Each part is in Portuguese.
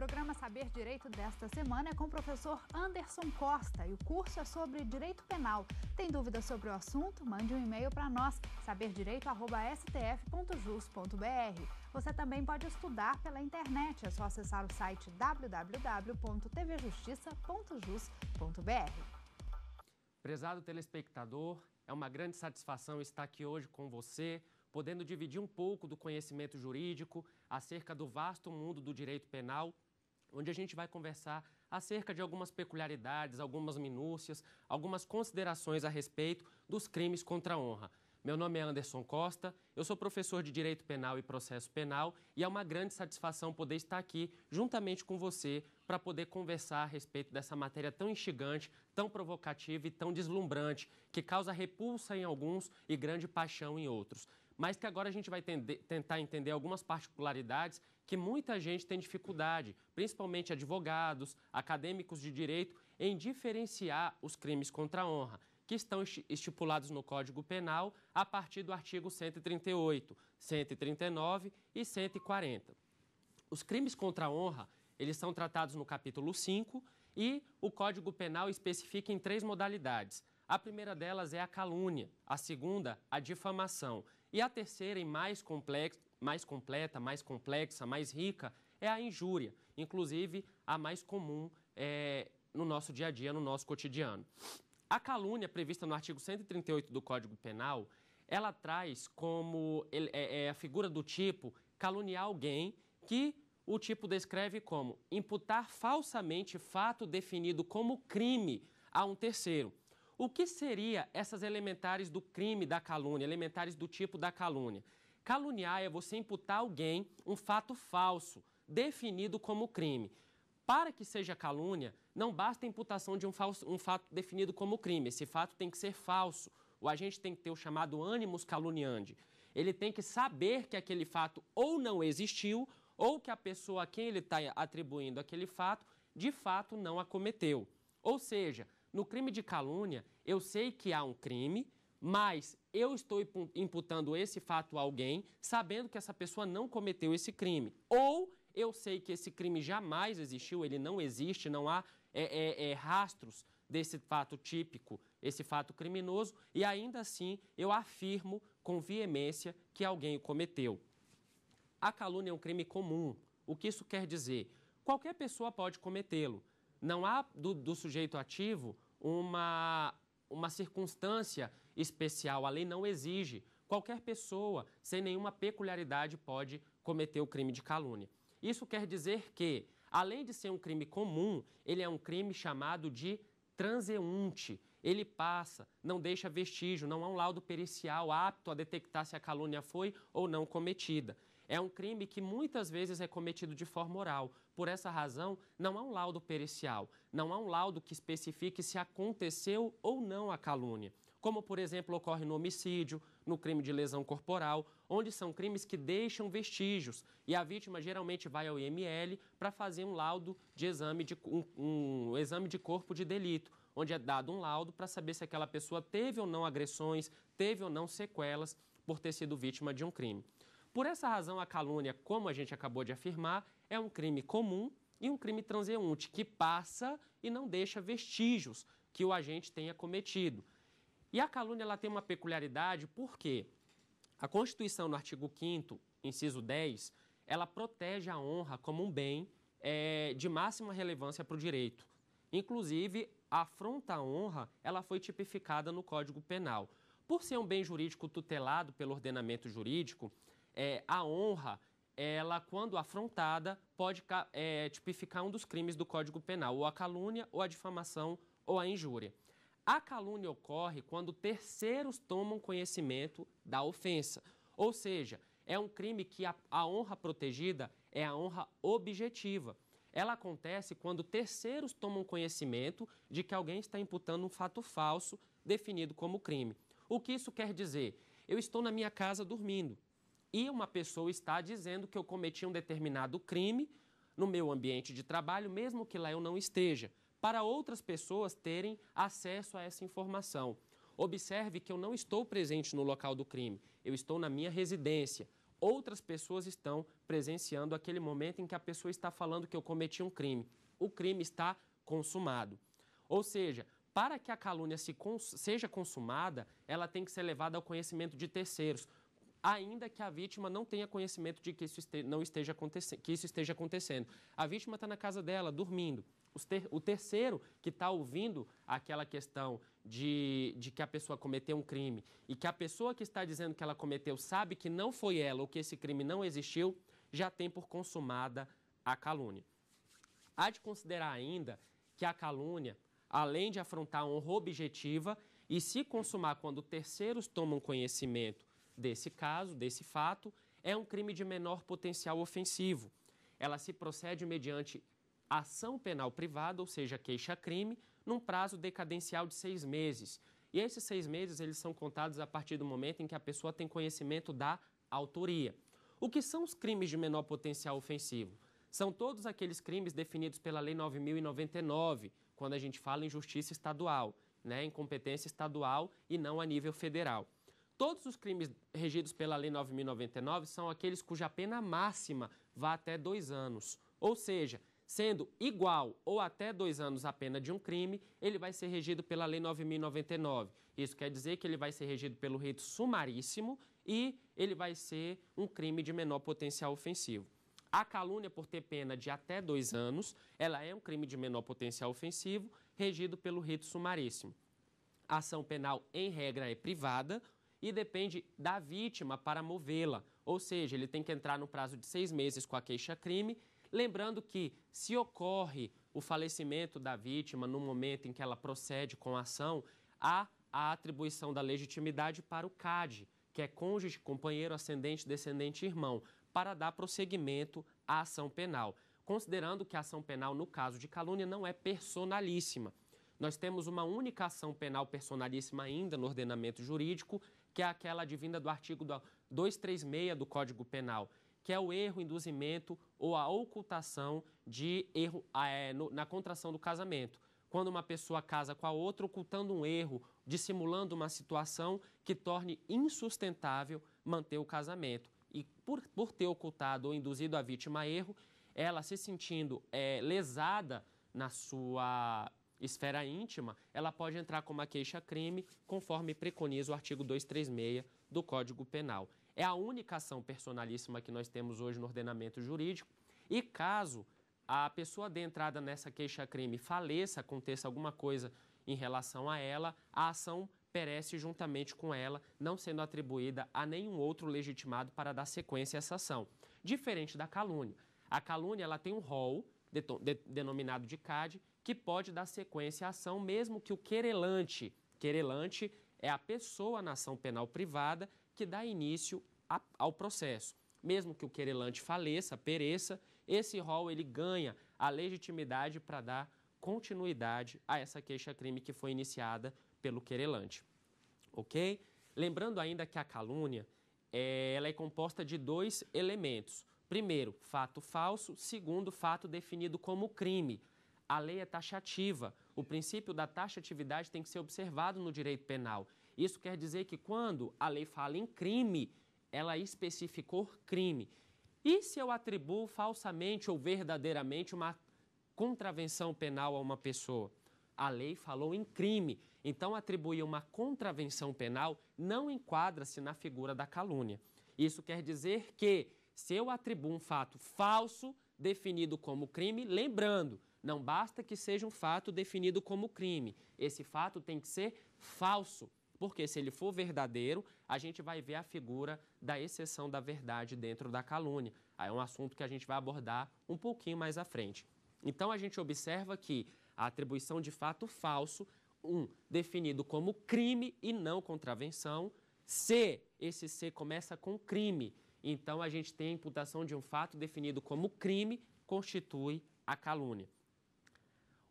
programa Saber Direito desta semana é com o professor Anderson Costa e o curso é sobre direito penal. Tem dúvidas sobre o assunto? Mande um e-mail para nós, saberdireito.stf.jus.br. Você também pode estudar pela internet, é só acessar o site www.tvjustiça.jus.br. Prezado telespectador, é uma grande satisfação estar aqui hoje com você podendo dividir um pouco do conhecimento jurídico acerca do vasto mundo do direito penal onde a gente vai conversar acerca de algumas peculiaridades, algumas minúcias, algumas considerações a respeito dos crimes contra a honra. Meu nome é Anderson Costa, eu sou professor de Direito Penal e Processo Penal e é uma grande satisfação poder estar aqui juntamente com você para poder conversar a respeito dessa matéria tão instigante, tão provocativa e tão deslumbrante, que causa repulsa em alguns e grande paixão em outros. Mas que agora a gente vai tentar entender algumas particularidades que muita gente tem dificuldade, principalmente advogados, acadêmicos de direito, em diferenciar os crimes contra a honra, que estão estipulados no Código Penal a partir do artigo 138, 139 e 140. Os crimes contra a honra, eles são tratados no capítulo 5 e o Código Penal especifica em três modalidades. A primeira delas é a calúnia, a segunda, a difamação e a terceira e mais complexa mais completa, mais complexa, mais rica, é a injúria, inclusive a mais comum é, no nosso dia a dia, no nosso cotidiano. A calúnia prevista no artigo 138 do Código Penal, ela traz como é, é a figura do tipo caluniar alguém que o tipo descreve como imputar falsamente fato definido como crime a um terceiro. O que seria essas elementares do crime da calúnia, elementares do tipo da calúnia? Caluniar é você imputar a alguém um fato falso, definido como crime. Para que seja calúnia, não basta a imputação de um, falso, um fato definido como crime. Esse fato tem que ser falso. O agente tem que ter o chamado ânimo caluniandi. Ele tem que saber que aquele fato ou não existiu, ou que a pessoa a quem ele está atribuindo aquele fato, de fato não a cometeu. Ou seja, no crime de calúnia, eu sei que há um crime, mas eu estou imputando esse fato a alguém, sabendo que essa pessoa não cometeu esse crime. Ou eu sei que esse crime jamais existiu, ele não existe, não há é, é, é, rastros desse fato típico, esse fato criminoso, e ainda assim eu afirmo com veemência que alguém o cometeu. A calúnia é um crime comum. O que isso quer dizer? Qualquer pessoa pode cometê-lo. Não há do, do sujeito ativo uma, uma circunstância especial a lei não exige. Qualquer pessoa, sem nenhuma peculiaridade, pode cometer o crime de calúnia. Isso quer dizer que, além de ser um crime comum, ele é um crime chamado de transeunte. Ele passa, não deixa vestígio, não há um laudo pericial apto a detectar se a calúnia foi ou não cometida. É um crime que muitas vezes é cometido de forma oral. Por essa razão, não há um laudo pericial, não há um laudo que especifique se aconteceu ou não a calúnia. Como, por exemplo, ocorre no homicídio, no crime de lesão corporal, onde são crimes que deixam vestígios e a vítima geralmente vai ao IML para fazer um laudo de exame de um, um exame de corpo de delito, onde é dado um laudo para saber se aquela pessoa teve ou não agressões, teve ou não sequelas por ter sido vítima de um crime. Por essa razão, a calúnia, como a gente acabou de afirmar, é um crime comum e um crime transeunte que passa e não deixa vestígios que o agente tenha cometido. E a calúnia ela tem uma peculiaridade porque a Constituição, no artigo 5, inciso 10, ela protege a honra como um bem é, de máxima relevância para o direito. Inclusive, a afronta à honra ela foi tipificada no Código Penal. Por ser um bem jurídico tutelado pelo ordenamento jurídico, é, a honra, ela, quando afrontada, pode é, tipificar um dos crimes do Código Penal, ou a calúnia, ou a difamação, ou a injúria. A calúnia ocorre quando terceiros tomam conhecimento da ofensa, ou seja, é um crime que a, a honra protegida é a honra objetiva. Ela acontece quando terceiros tomam conhecimento de que alguém está imputando um fato falso definido como crime. O que isso quer dizer? Eu estou na minha casa dormindo e uma pessoa está dizendo que eu cometi um determinado crime no meu ambiente de trabalho, mesmo que lá eu não esteja, para outras pessoas terem acesso a essa informação. Observe que eu não estou presente no local do crime, eu estou na minha residência. Outras pessoas estão presenciando aquele momento em que a pessoa está falando que eu cometi um crime. O crime está consumado. Ou seja, para que a calúnia se cons seja consumada, ela tem que ser levada ao conhecimento de terceiros, ainda que a vítima não tenha conhecimento de que isso, não esteja, acontecendo, que isso esteja acontecendo. A vítima está na casa dela, dormindo. o terceiro que está ouvindo aquela questão de, de que a pessoa cometeu um crime e que a pessoa que está dizendo que ela cometeu sabe que não foi ela ou que esse crime não existiu, já tem por consumada a calúnia. Há de considerar ainda que a calúnia, além de afrontar a honra objetiva, e se consumar quando terceiros tomam conhecimento desse caso, desse fato, é um crime de menor potencial ofensivo. Ela se procede mediante ação penal privada, ou seja, queixa-crime, num prazo decadencial de seis meses. E esses seis meses eles são contados a partir do momento em que a pessoa tem conhecimento da autoria. O que são os crimes de menor potencial ofensivo? São todos aqueles crimes definidos pela Lei 9.099, quando a gente fala em justiça estadual, né, em competência estadual e não a nível federal. Todos os crimes regidos pela Lei 9.099 são aqueles cuja pena máxima vá até dois anos. Ou seja, sendo igual ou até dois anos a pena de um crime, ele vai ser regido pela Lei 9.099. Isso quer dizer que ele vai ser regido pelo rito sumaríssimo e ele vai ser um crime de menor potencial ofensivo. A calúnia por ter pena de até dois anos, ela é um crime de menor potencial ofensivo, regido pelo rito sumaríssimo. A ação penal, em regra, é privada, e depende da vítima para movê-la. Ou seja, ele tem que entrar no prazo de seis meses com a queixa-crime. Lembrando que, se ocorre o falecimento da vítima no momento em que ela procede com a ação, há a atribuição da legitimidade para o CAD, que é cônjuge, companheiro, ascendente, descendente e irmão, para dar prosseguimento à ação penal. Considerando que a ação penal, no caso de calúnia, não é personalíssima. Nós temos uma única ação penal personalíssima ainda no ordenamento jurídico, que é aquela advinda do artigo 236 do Código Penal, que é o erro, induzimento ou a ocultação de erro ah, é, no, na contração do casamento. Quando uma pessoa casa com a outra, ocultando um erro, dissimulando uma situação que torne insustentável manter o casamento. E por, por ter ocultado ou induzido a vítima a erro, ela se sentindo é, lesada na sua esfera íntima, ela pode entrar com uma queixa-crime, conforme preconiza o artigo 236 do Código Penal. É a única ação personalíssima que nós temos hoje no ordenamento jurídico. E caso a pessoa de entrada nessa queixa-crime faleça, aconteça alguma coisa em relação a ela, a ação perece juntamente com ela, não sendo atribuída a nenhum outro legitimado para dar sequência a essa ação. Diferente da calúnia. A calúnia ela tem um rol de, denominado de CAD, que pode dar sequência à ação, mesmo que o querelante, querelante é a pessoa na ação penal privada que dá início a, ao processo. Mesmo que o querelante faleça, pereça, esse rol ele ganha a legitimidade para dar continuidade a essa queixa-crime que foi iniciada pelo querelante. Ok? Lembrando ainda que a calúnia é, ela é composta de dois elementos. Primeiro, fato falso. Segundo, fato definido como crime. A lei é taxativa. O princípio da taxatividade tem que ser observado no direito penal. Isso quer dizer que quando a lei fala em crime, ela especificou crime. E se eu atribuo falsamente ou verdadeiramente uma contravenção penal a uma pessoa? A lei falou em crime, então atribuir uma contravenção penal não enquadra-se na figura da calúnia. Isso quer dizer que, se eu atribuo um fato falso definido como crime, lembrando, não basta que seja um fato definido como crime. Esse fato tem que ser falso, porque se ele for verdadeiro, a gente vai ver a figura da exceção da verdade dentro da calúnia. Aí é um assunto que a gente vai abordar um pouquinho mais à frente. Então a gente observa que a atribuição de fato falso, um, definido como crime e não contravenção, C, esse C começa com crime. Então a gente tem a imputação de um fato definido como crime constitui a calúnia.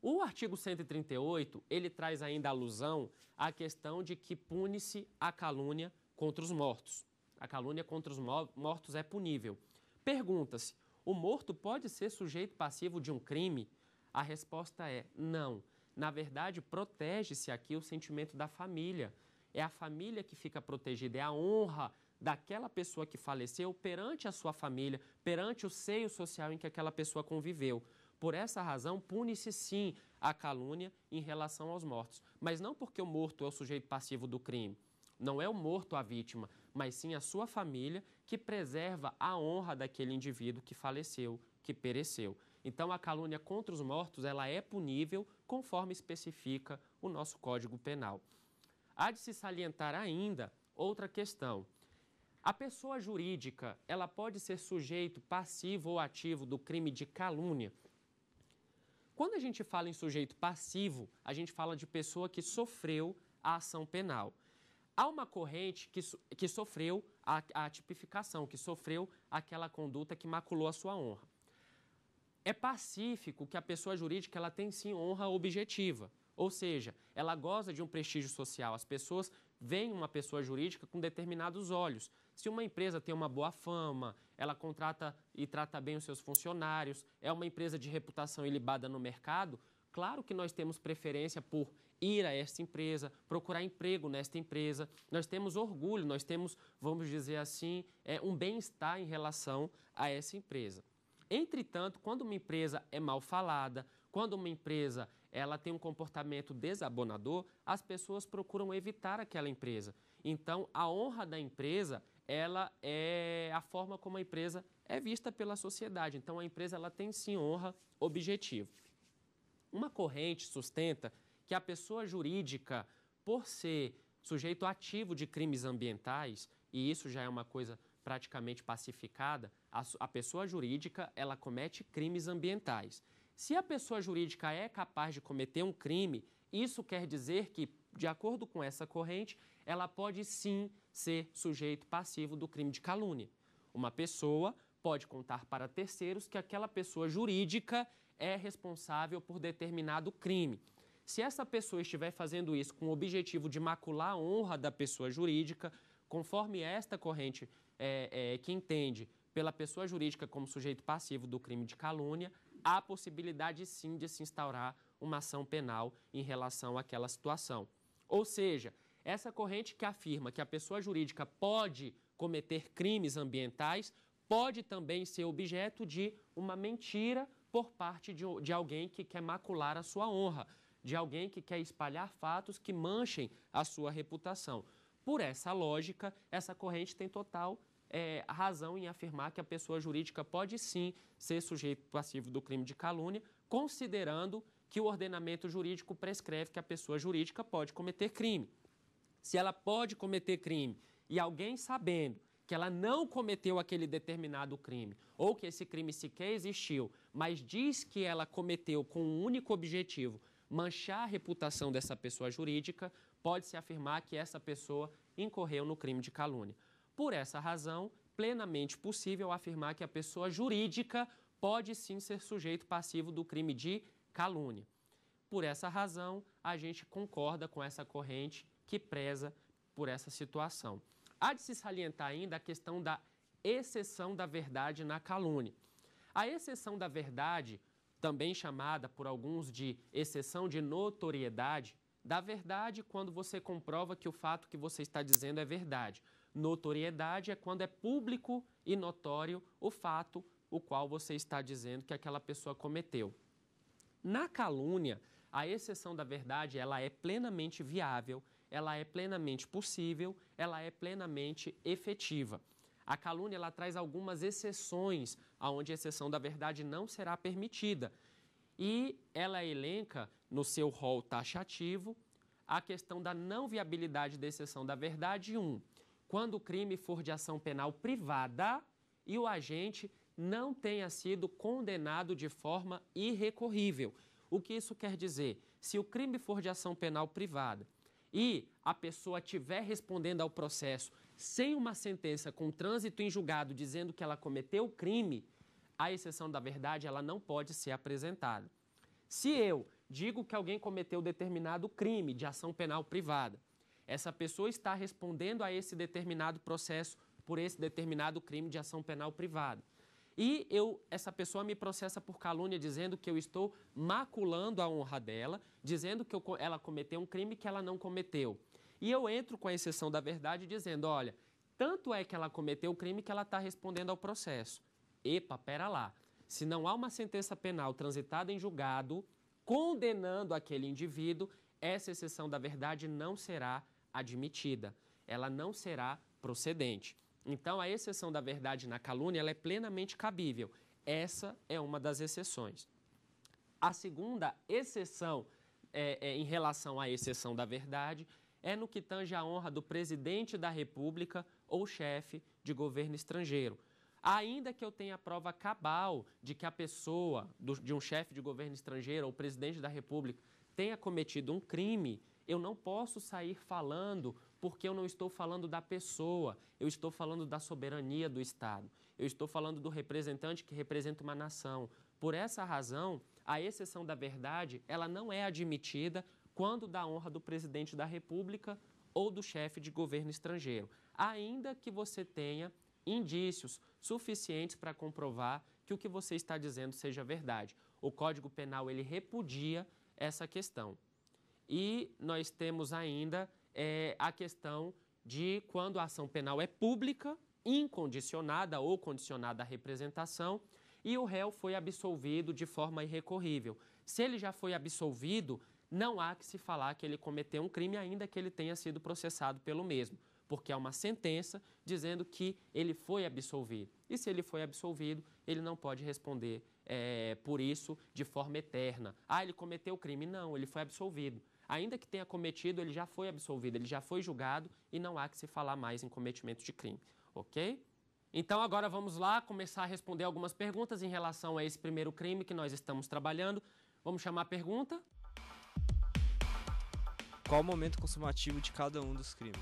O artigo 138, ele traz ainda alusão à questão de que pune-se a calúnia contra os mortos. A calúnia contra os mortos é punível. Pergunta-se, o morto pode ser sujeito passivo de um crime? A resposta é não. Na verdade, protege-se aqui o sentimento da família. É a família que fica protegida, é a honra daquela pessoa que faleceu perante a sua família, perante o seio social em que aquela pessoa conviveu. Por essa razão, pune-se sim a calúnia em relação aos mortos, mas não porque o morto é o sujeito passivo do crime. Não é o morto a vítima, mas sim a sua família que preserva a honra daquele indivíduo que faleceu, que pereceu. Então, a calúnia contra os mortos ela é punível conforme especifica o nosso Código Penal. Há de se salientar ainda outra questão. A pessoa jurídica ela pode ser sujeito passivo ou ativo do crime de calúnia quando a gente fala em sujeito passivo, a gente fala de pessoa que sofreu a ação penal. Há uma corrente que, que sofreu a, a tipificação, que sofreu aquela conduta que maculou a sua honra. É pacífico que a pessoa jurídica ela tem sim honra objetiva, ou seja, ela goza de um prestígio social. As pessoas veem uma pessoa jurídica com determinados olhos. Se uma empresa tem uma boa fama, ela contrata e trata bem os seus funcionários, é uma empresa de reputação ilibada no mercado, Claro que nós temos preferência por ir a esta empresa, procurar emprego nesta empresa. Nós temos orgulho, nós temos, vamos dizer assim, é, um bem-estar em relação a essa empresa. Entretanto, quando uma empresa é mal falada, quando uma empresa ela tem um comportamento desabonador, as pessoas procuram evitar aquela empresa. Então, a honra da empresa ela é a forma como a empresa é vista pela sociedade. Então a empresa ela tem sim honra, objetivo. Uma corrente sustenta que a pessoa jurídica, por ser sujeito ativo de crimes ambientais, e isso já é uma coisa praticamente pacificada, a, a pessoa jurídica ela comete crimes ambientais. Se a pessoa jurídica é capaz de cometer um crime, isso quer dizer que de acordo com essa corrente, ela pode sim ser sujeito passivo do crime de calúnia. Uma pessoa pode contar para terceiros que aquela pessoa jurídica é responsável por determinado crime. Se essa pessoa estiver fazendo isso com o objetivo de macular a honra da pessoa jurídica, conforme esta corrente é, é, que entende pela pessoa jurídica como sujeito passivo do crime de calúnia, há possibilidade sim de se instaurar uma ação penal em relação àquela situação. Ou seja, essa corrente que afirma que a pessoa jurídica pode cometer crimes ambientais pode também ser objeto de uma mentira por parte de, de alguém que quer macular a sua honra, de alguém que quer espalhar fatos que manchem a sua reputação. Por essa lógica, essa corrente tem total é, razão em afirmar que a pessoa jurídica pode sim ser sujeito passivo do crime de calúnia, considerando que o ordenamento jurídico prescreve que a pessoa jurídica pode cometer crime. Se ela pode cometer crime e alguém sabendo que ela não cometeu aquele determinado crime ou que esse crime sequer existiu, mas diz que ela cometeu com um único objetivo, manchar a reputação dessa pessoa jurídica, pode-se afirmar que essa pessoa incorreu no crime de calúnia. Por essa razão, plenamente possível afirmar que a pessoa jurídica pode sim ser sujeito passivo do crime de calúnia. Por essa razão, a gente concorda com essa corrente que preza por essa situação. Há de se salientar ainda a questão da exceção da verdade na calúnia. A exceção da verdade, também chamada por alguns de exceção de notoriedade, da verdade quando você comprova que o fato que você está dizendo é verdade. Notoriedade é quando é público e notório o fato o qual você está dizendo que aquela pessoa cometeu. Na calúnia, a exceção da verdade, ela é plenamente viável, ela é plenamente possível, ela é plenamente efetiva. A calúnia ela traz algumas exceções aonde a exceção da verdade não será permitida. E ela elenca no seu rol taxativo a questão da não viabilidade da exceção da verdade 1. Um, quando o crime for de ação penal privada e o agente não tenha sido condenado de forma irrecorrível. O que isso quer dizer? Se o crime for de ação penal privada e a pessoa estiver respondendo ao processo sem uma sentença com trânsito em julgado dizendo que ela cometeu o crime, a exceção da verdade ela não pode ser apresentada. Se eu digo que alguém cometeu determinado crime de ação penal privada, essa pessoa está respondendo a esse determinado processo por esse determinado crime de ação penal privada e eu, essa pessoa me processa por calúnia dizendo que eu estou maculando a honra dela, dizendo que eu, ela cometeu um crime que ela não cometeu. E eu entro com a exceção da verdade dizendo, olha, tanto é que ela cometeu o crime que ela está respondendo ao processo. Epa, pera lá. Se não há uma sentença penal transitada em julgado condenando aquele indivíduo, essa exceção da verdade não será admitida, ela não será procedente. Então, a exceção da verdade na calúnia ela é plenamente cabível. Essa é uma das exceções. A segunda exceção é, é, em relação à exceção da verdade é no que tange a honra do presidente da República ou chefe de governo estrangeiro. Ainda que eu tenha prova cabal de que a pessoa, do, de um chefe de governo estrangeiro ou presidente da República, tenha cometido um crime, eu não posso sair falando porque eu não estou falando da pessoa, eu estou falando da soberania do Estado, eu estou falando do representante que representa uma nação. Por essa razão, a exceção da verdade, ela não é admitida quando da honra do presidente da República ou do chefe de governo estrangeiro, ainda que você tenha indícios suficientes para comprovar que o que você está dizendo seja verdade. O Código Penal ele repudia essa questão. E nós temos ainda é, a questão de quando a ação penal é pública, incondicionada ou condicionada à representação, e o réu foi absolvido de forma irrecorrível. Se ele já foi absolvido, não há que se falar que ele cometeu um crime, ainda que ele tenha sido processado pelo mesmo, porque há uma sentença dizendo que ele foi absolvido. E se ele foi absolvido, ele não pode responder é, por isso de forma eterna. Ah, ele cometeu o crime. Não, ele foi absolvido. Ainda que tenha cometido, ele já foi absolvido, ele já foi julgado e não há que se falar mais em cometimento de crime, ok? Então agora vamos lá começar a responder algumas perguntas em relação a esse primeiro crime que nós estamos trabalhando. Vamos chamar a pergunta? Qual o momento consumativo de cada um dos crimes?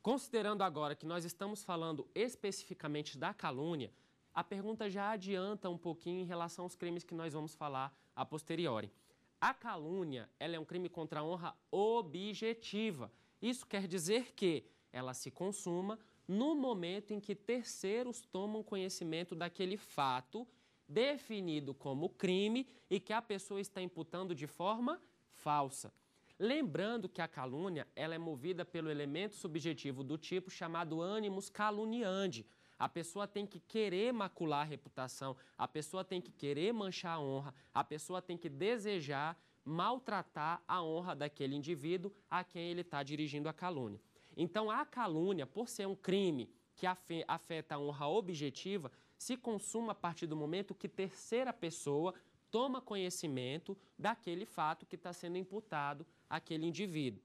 Considerando agora que nós estamos falando especificamente da calúnia, a pergunta já adianta um pouquinho em relação aos crimes que nós vamos falar a posteriori. A calúnia, ela é um crime contra a honra objetiva. Isso quer dizer que ela se consuma no momento em que terceiros tomam conhecimento daquele fato definido como crime e que a pessoa está imputando de forma falsa. Lembrando que a calúnia ela é movida pelo elemento subjetivo do tipo chamado ânimos caluniandi, a pessoa tem que querer macular a reputação, a pessoa tem que querer manchar a honra, a pessoa tem que desejar maltratar a honra daquele indivíduo a quem ele está dirigindo a calúnia. Então, a calúnia, por ser um crime que afeta a honra objetiva, se consuma a partir do momento que terceira pessoa toma conhecimento daquele fato que está sendo imputado àquele indivíduo.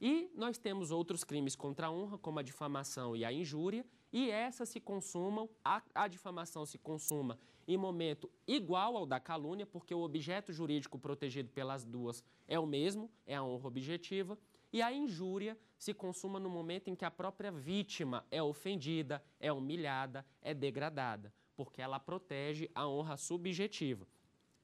E nós temos outros crimes contra a honra, como a difamação e a injúria, e essas se consumam, a, a difamação se consuma em momento igual ao da calúnia, porque o objeto jurídico protegido pelas duas é o mesmo, é a honra objetiva. E a injúria se consuma no momento em que a própria vítima é ofendida, é humilhada, é degradada, porque ela protege a honra subjetiva.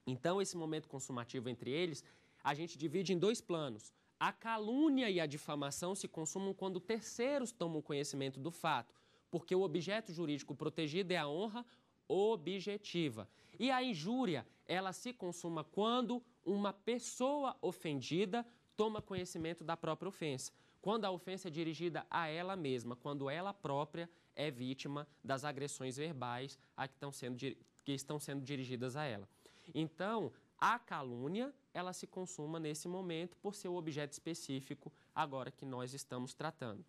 Então, esse momento consumativo entre eles, a gente divide em dois planos. A calúnia e a difamação se consumam quando terceiros tomam conhecimento do fato, porque o objeto jurídico protegido é a honra objetiva. E a injúria, ela se consuma quando uma pessoa ofendida toma conhecimento da própria ofensa, quando a ofensa é dirigida a ela mesma, quando ela própria é vítima das agressões verbais a que, estão sendo, que estão sendo dirigidas a ela. Então, a calúnia, ela se consuma nesse momento por seu objeto específico agora que nós estamos tratando.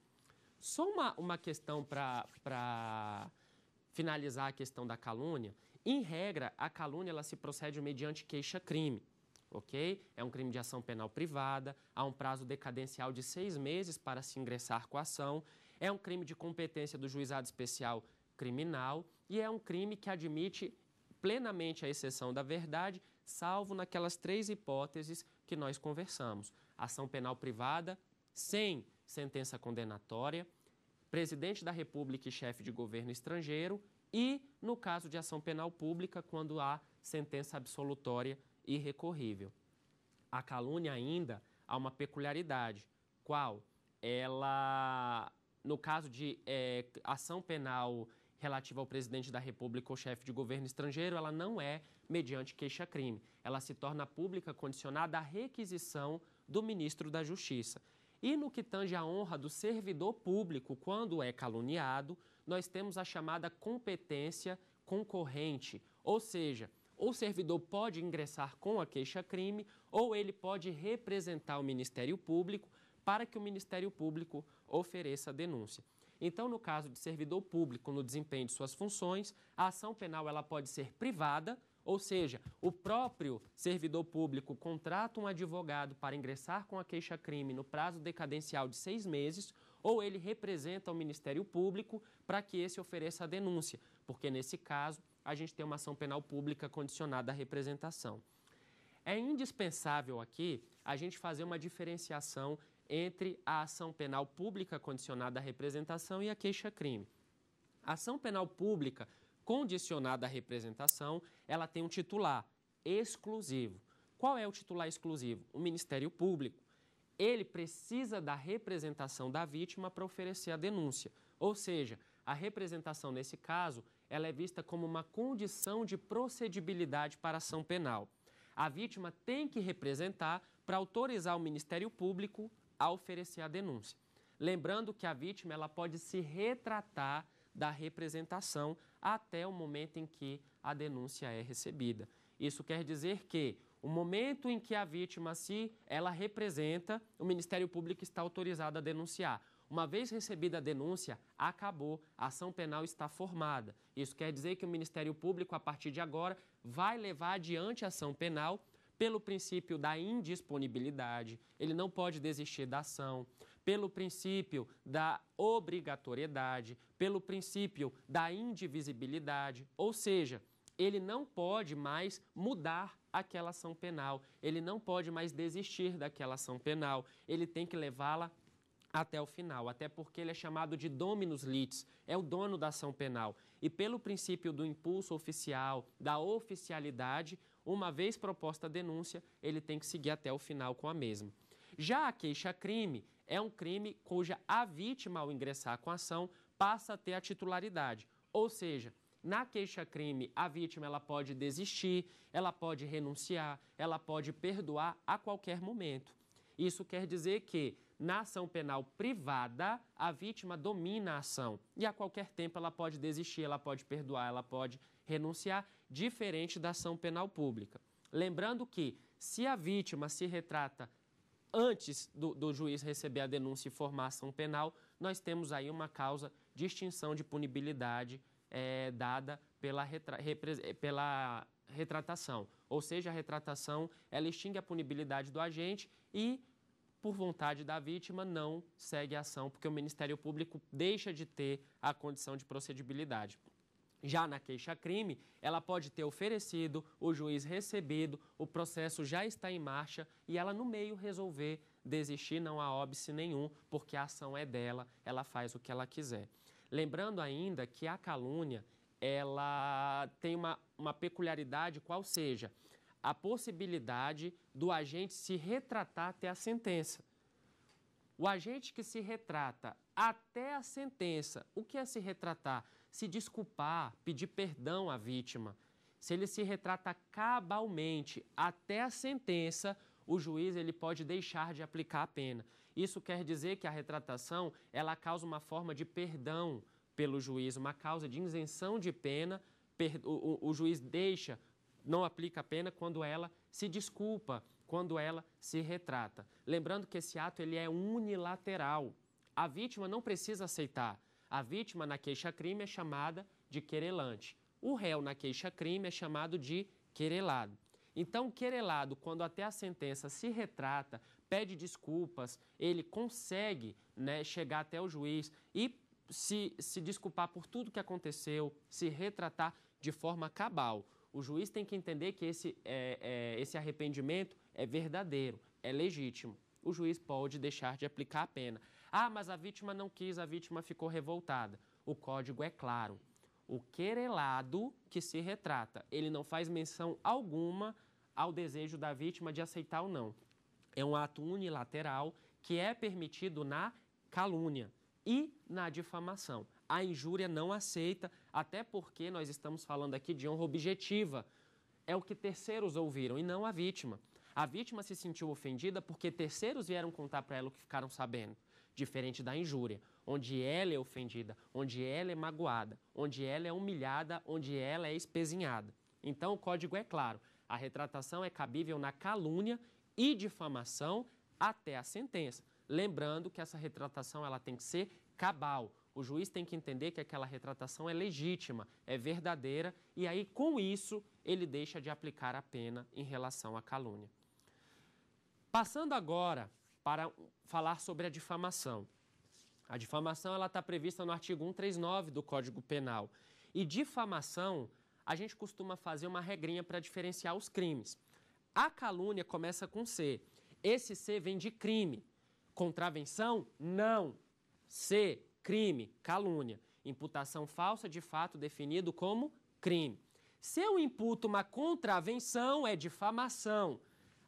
Só uma, uma questão para finalizar a questão da calúnia. Em regra, a calúnia ela se procede mediante queixa-crime, ok? É um crime de ação penal privada, há um prazo decadencial de seis meses para se ingressar com a ação, é um crime de competência do juizado especial criminal e é um crime que admite plenamente a exceção da verdade, salvo naquelas três hipóteses que nós conversamos: ação penal privada sem sentença condenatória, presidente da República e chefe de governo estrangeiro, e no caso de ação penal pública, quando há sentença absolutória irrecorrível. A calúnia ainda há uma peculiaridade, qual ela, no caso de é, ação penal relativa ao presidente da República ou chefe de governo estrangeiro, ela não é mediante queixa-crime. Ela se torna pública condicionada à requisição do ministro da Justiça. E no que tange à honra do servidor público quando é caluniado, nós temos a chamada competência concorrente, ou seja, o servidor pode ingressar com a queixa-crime ou ele pode representar o Ministério Público para que o Ministério Público ofereça a denúncia. Então, no caso de servidor público no desempenho de suas funções, a ação penal ela pode ser privada ou seja, o próprio servidor público contrata um advogado para ingressar com a queixa-crime no prazo decadencial de seis meses, ou ele representa o Ministério Público para que esse ofereça a denúncia, porque nesse caso a gente tem uma ação penal pública condicionada à representação. É indispensável aqui a gente fazer uma diferenciação entre a ação penal pública condicionada à representação e a queixa-crime. A ação penal pública condicionada à representação, ela tem um titular exclusivo. Qual é o titular exclusivo? O Ministério Público. Ele precisa da representação da vítima para oferecer a denúncia. Ou seja, a representação nesse caso, ela é vista como uma condição de procedibilidade para ação penal. A vítima tem que representar para autorizar o Ministério Público a oferecer a denúncia. Lembrando que a vítima ela pode se retratar da representação até o momento em que a denúncia é recebida. Isso quer dizer que o momento em que a vítima se ela representa, o Ministério Público está autorizado a denunciar. Uma vez recebida a denúncia, acabou, a ação penal está formada. Isso quer dizer que o Ministério Público, a partir de agora, vai levar adiante a ação penal pelo princípio da indisponibilidade, ele não pode desistir da ação pelo princípio da obrigatoriedade, pelo princípio da indivisibilidade, ou seja, ele não pode mais mudar aquela ação penal, ele não pode mais desistir daquela ação penal, ele tem que levá-la até o final, até porque ele é chamado de dominus litis, é o dono da ação penal. E pelo princípio do impulso oficial, da oficialidade, uma vez proposta a denúncia, ele tem que seguir até o final com a mesma. Já a queixa-crime, é um crime cuja a vítima, ao ingressar com a ação, passa a ter a titularidade. Ou seja, na queixa-crime, a vítima ela pode desistir, ela pode renunciar, ela pode perdoar a qualquer momento. Isso quer dizer que, na ação penal privada, a vítima domina a ação e a qualquer tempo ela pode desistir, ela pode perdoar, ela pode renunciar, diferente da ação penal pública. Lembrando que, se a vítima se retrata antes do, do, juiz receber a denúncia e formar ação penal, nós temos aí uma causa de extinção de punibilidade é, dada pela, retra, eh, pela retratação. Ou seja, a retratação ela extingue a punibilidade do agente e, por vontade da vítima, não segue a ação, porque o Ministério Público deixa de ter a condição de procedibilidade. Já na queixa-crime, ela pode ter oferecido, o juiz recebido, o processo já está em marcha e ela, no meio, resolver desistir, não há óbice nenhum, porque a ação é dela, ela faz o que ela quiser. Lembrando ainda que a calúnia ela tem uma, uma peculiaridade, qual seja a possibilidade do agente se retratar até a sentença. O agente que se retrata até a sentença, o que é se retratar? se desculpar, pedir perdão à vítima. Se ele se retrata cabalmente até a sentença, o juiz ele pode deixar de aplicar a pena. Isso quer dizer que a retratação ela causa uma forma de perdão pelo juiz, uma causa de isenção de pena. O, juiz deixa, não aplica a pena quando ela se desculpa, quando ela se retrata. Lembrando que esse ato ele é unilateral. A vítima não precisa aceitar. A vítima na queixa-crime é chamada de querelante. O réu na queixa-crime é chamado de querelado. Então, o querelado, quando até a sentença se retrata, pede desculpas, ele consegue né, chegar até o juiz e se, se desculpar por tudo que aconteceu, se retratar de forma cabal. O juiz tem que entender que esse, é, é, esse arrependimento é verdadeiro, é legítimo o juiz pode deixar de aplicar a pena. Ah, mas a vítima não quis, a vítima ficou revoltada. O código é claro. O querelado que se retrata, ele não faz menção alguma ao desejo da vítima de aceitar ou não. É um ato unilateral que é permitido na calúnia e na difamação. A injúria não aceita, até porque nós estamos falando aqui de honra objetiva. É o que terceiros ouviram e não a vítima. A vítima se sentiu ofendida porque terceiros vieram contar para ela o que ficaram sabendo. Diferente da injúria, onde ela é ofendida, onde ela é magoada, onde ela é humilhada, onde ela é espezinhada. Então, o código é claro: a retratação é cabível na calúnia e difamação até a sentença. Lembrando que essa retratação ela tem que ser cabal. O juiz tem que entender que aquela retratação é legítima, é verdadeira, e aí, com isso, ele deixa de aplicar a pena em relação à calúnia. Passando agora para falar sobre a difamação. A difamação ela está prevista no artigo 139 do Código Penal. E difamação, a gente costuma fazer uma regrinha para diferenciar os crimes. A calúnia começa com C. Esse C vem de crime. Contravenção? Não. C, crime, calúnia. Imputação falsa de fato definido como crime. Se eu imputo uma contravenção, é difamação.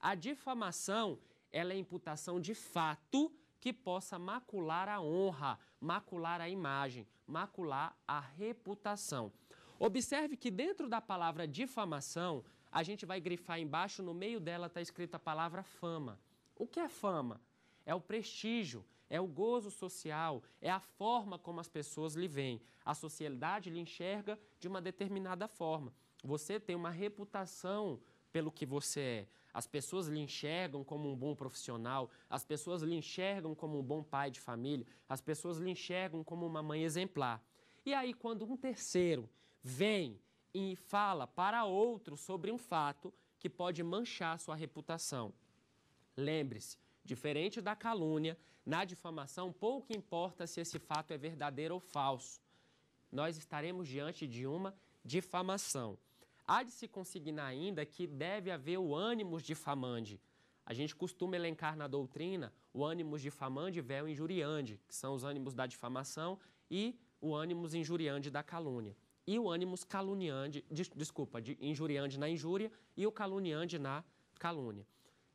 A difamação, ela é imputação de fato que possa macular a honra, macular a imagem, macular a reputação. Observe que dentro da palavra difamação, a gente vai grifar embaixo, no meio dela está escrita a palavra fama. O que é fama? É o prestígio, é o gozo social, é a forma como as pessoas lhe veem. A sociedade lhe enxerga de uma determinada forma. Você tem uma reputação pelo que você é. As pessoas lhe enxergam como um bom profissional, as pessoas lhe enxergam como um bom pai de família, as pessoas lhe enxergam como uma mãe exemplar. E aí, quando um terceiro vem e fala para outro sobre um fato que pode manchar sua reputação, lembre-se, diferente da calúnia, na difamação pouco importa se esse fato é verdadeiro ou falso. Nós estaremos diante de uma difamação. Há de se consignar ainda que deve haver o ânimo difamandi. A gente costuma elencar na doutrina o ânimo difamandi e véu injuriandi, que são os ânimos da difamação, e o ânimo injuriandi da calúnia. E o ânimo caluniandi, des, desculpa, de, injuriandi na injúria e o caluniandi na calúnia.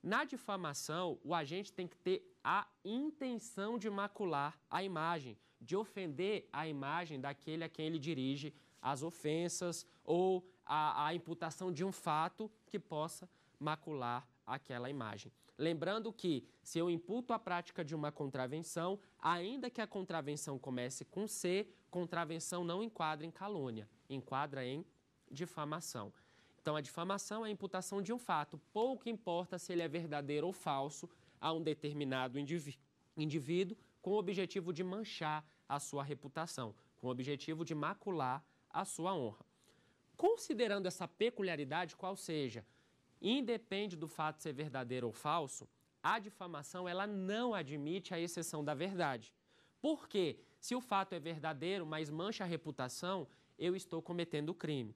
Na difamação, o agente tem que ter a intenção de macular a imagem, de ofender a imagem daquele a quem ele dirige as ofensas ou a, a imputação de um fato que possa macular aquela imagem. Lembrando que, se eu imputo a prática de uma contravenção, ainda que a contravenção comece com C, contravenção não enquadra em calúnia, enquadra em difamação. Então, a difamação é a imputação de um fato, pouco importa se ele é verdadeiro ou falso a um determinado indivíduo, com o objetivo de manchar a sua reputação, com o objetivo de macular a sua honra. Considerando essa peculiaridade, qual seja, independe do fato ser verdadeiro ou falso, a difamação ela não admite a exceção da verdade. Por quê? Se o fato é verdadeiro, mas mancha a reputação, eu estou cometendo crime.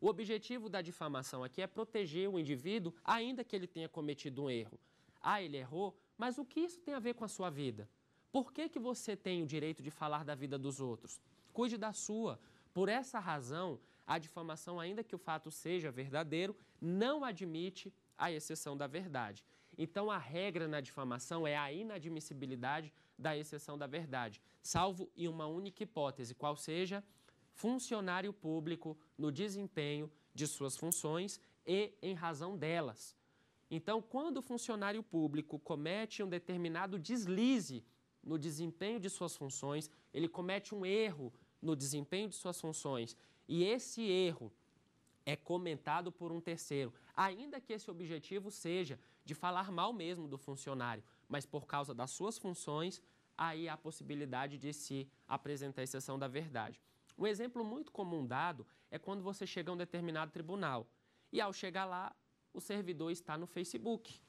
O objetivo da difamação aqui é proteger o indivíduo, ainda que ele tenha cometido um erro. Ah, ele errou, mas o que isso tem a ver com a sua vida? Por que, que você tem o direito de falar da vida dos outros? Cuide da sua. Por essa razão, a difamação, ainda que o fato seja verdadeiro, não admite a exceção da verdade. Então, a regra na difamação é a inadmissibilidade da exceção da verdade, salvo em uma única hipótese, qual seja funcionário público no desempenho de suas funções e em razão delas. Então, quando o funcionário público comete um determinado deslize no desempenho de suas funções, ele comete um erro no desempenho de suas funções e esse erro é comentado por um terceiro, ainda que esse objetivo seja de falar mal mesmo do funcionário, mas por causa das suas funções, aí há a possibilidade de se apresentar a exceção da verdade. Um exemplo muito comum dado é quando você chega a um determinado tribunal e ao chegar lá, o servidor está no Facebook.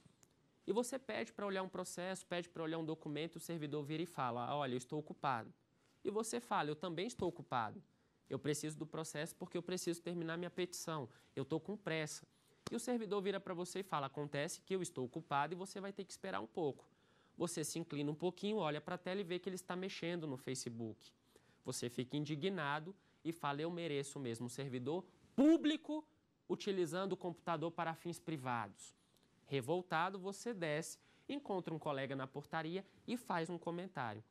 E você pede para olhar um processo, pede para olhar um documento, o servidor vira e fala: Olha, eu estou ocupado. E você fala: Eu também estou ocupado. Eu preciso do processo porque eu preciso terminar minha petição. Eu estou com pressa. E o servidor vira para você e fala: acontece que eu estou ocupado e você vai ter que esperar um pouco. Você se inclina um pouquinho, olha para a tela e vê que ele está mexendo no Facebook. Você fica indignado e fala: eu mereço mesmo um servidor público utilizando o computador para fins privados. Revoltado, você desce, encontra um colega na portaria e faz um comentário